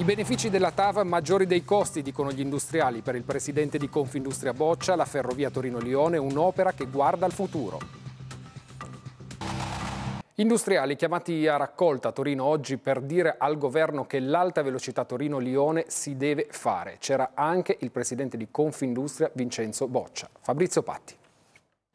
I benefici della TAV maggiori dei costi, dicono gli industriali. Per il presidente di Confindustria Boccia, la ferrovia Torino-Lione è un'opera che guarda al futuro. Industriali chiamati a raccolta a Torino oggi per dire al governo che l'alta velocità Torino-Lione si deve fare. C'era anche il presidente di Confindustria Vincenzo Boccia, Fabrizio Patti.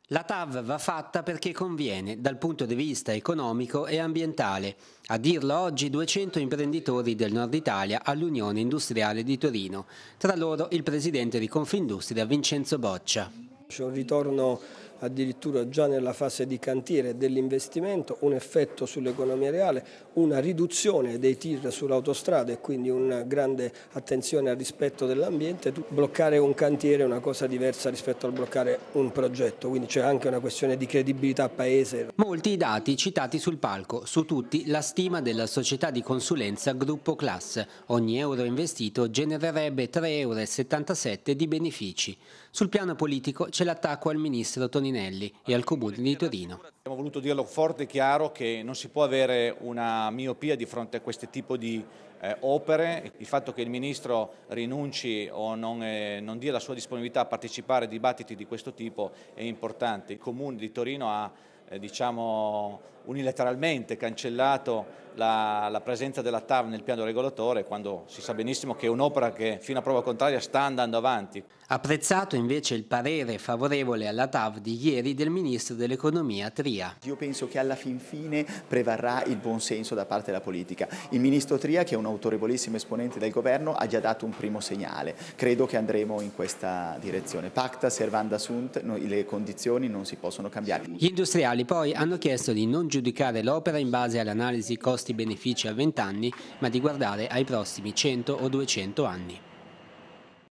La TAV va fatta perché conviene dal punto di vista economico e ambientale, a dirlo oggi 200 imprenditori del nord Italia all'Unione Industriale di Torino, tra loro il presidente di Confindustria Vincenzo Boccia. C'è un ritorno addirittura già nella fase di cantiere dell'investimento, un effetto sull'economia reale, una riduzione dei tir sull'autostrada e quindi una grande attenzione al rispetto dell'ambiente. Bloccare un cantiere è una cosa diversa rispetto al bloccare un progetto, quindi c'è anche una questione di credibilità paese. Molti i dati citati sul palco, su tutti la stima della società di consulenza Gruppo Class. Ogni euro investito genererebbe 3,77 euro di benefici. Sul piano politico c'è l'attacco al ministro Tony Toninelli e al Comune di Torino. Abbiamo voluto dirlo forte e chiaro che non si può avere una miopia di fronte a questo tipo di eh, opere. Il fatto che il Ministro rinunci o non, eh, non dia la sua disponibilità a partecipare a dibattiti di questo tipo è importante. Il Comune di Torino ha eh, diciamo, unilateralmente cancellato la, la, presenza della TAV nel piano regolatore quando si sa benissimo che è un'opera che fino a prova contraria sta andando avanti. Apprezzato invece il parere favorevole alla TAV di ieri del Ministro dell'Economia Tria. Io penso che alla fin fine prevarrà il buon senso da parte della politica. Il Ministro Tria, che è un autorevolissimo esponente del Governo, ha già dato un primo segnale. Credo che andremo in questa direzione. Pacta servanda sunt, le condizioni non si possono cambiare. Gli industriali poi hanno chiesto di non giudicare l'opera in base all'analisi costi-benefici a 20 anni, ma di guardare ai prossimi 100 o 200 anni.